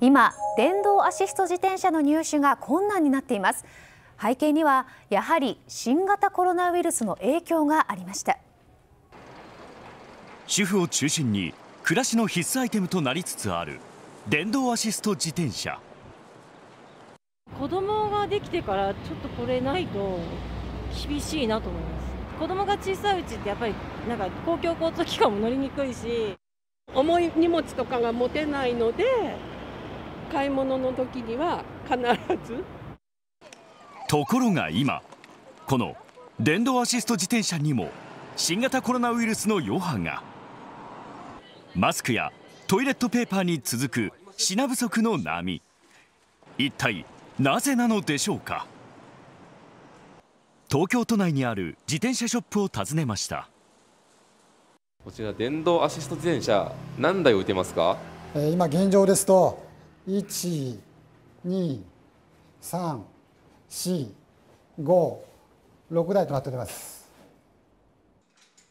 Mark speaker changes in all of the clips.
Speaker 1: 今電動アシスト自転車の入手が困難になっています背景にはやはり新型コロナウイルスの影響がありました
Speaker 2: 主婦を中心に暮らしの必須アイテムとなりつつある電動アシスト自転車
Speaker 1: 子供ができてからちょっとこれないと厳しいなと思います子供が小さいうちってやっぱりなんか公共交通機関も乗りにくいし重い荷物とかが持てないので買い物の時には必ず
Speaker 2: ところが今この電動アシスト自転車にも新型コロナウイルスの余波がマスクやトイレットペーパーに続く品不足の波一体なぜなのでしょうか東京都内にある自転車ショップを訪ねましたこちら電動アシスト自転車何台置いてますか
Speaker 1: 今現状ですと1 2 3 4 5 6台となっております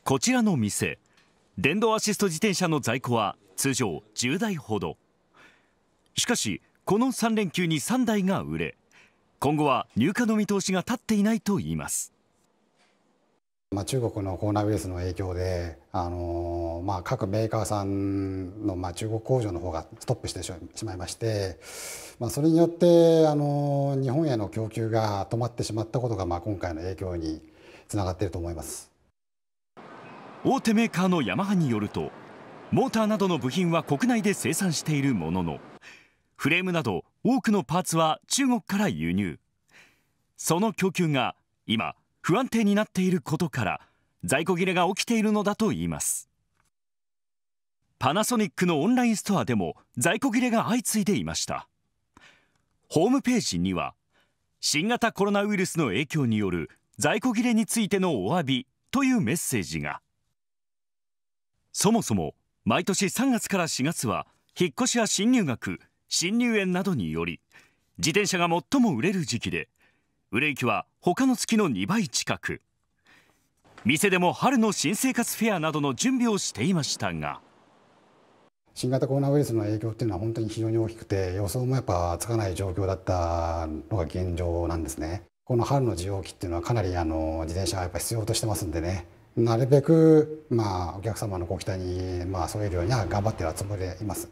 Speaker 2: こちらの店電動アシスト自転車の在庫は通常10台ほどしかしこの3連休に3台が売れ今後は入荷の見通しが立っていないといいます
Speaker 1: まあ、中国のコロナウイルスの影響で、あのまあ、各メーカーさんの、まあ、中国工場の方がストップしてしまいまして、まあ、それによって、あの日本への供給が止まってしまったことが、まあ、今回の影響につながっていると思います
Speaker 2: 大手メーカーのヤマハによるとモーターなどの部品は国内で生産しているもののフレームなど多くのパーツは中国から輸入その供給が今不安定になっていることから在庫切れが起きているのだといいますパナソニックのオンラインストアでも在庫切れが相次いでいましたホームページには新型コロナウイルスの影響による在庫切れについてのお詫びというメッセージがそもそも毎年3月から4月は引っ越しや新入学新入園などにより自転車が最も売れる時期で売れ行きは他の月の2倍近く店でも春の新生活フェアなどの準備をしていましたが
Speaker 1: 新型コロナウイルスの影響っていうのは本当に非常に大きくて予想もやっぱつかない状況だったのが現状なんですねこの春の需要期っていうのはかなりあの自転車はやっぱ必要としてますんでねなるべくまあお客様のご期待にまあ添えるようには頑張ってるつもりでいます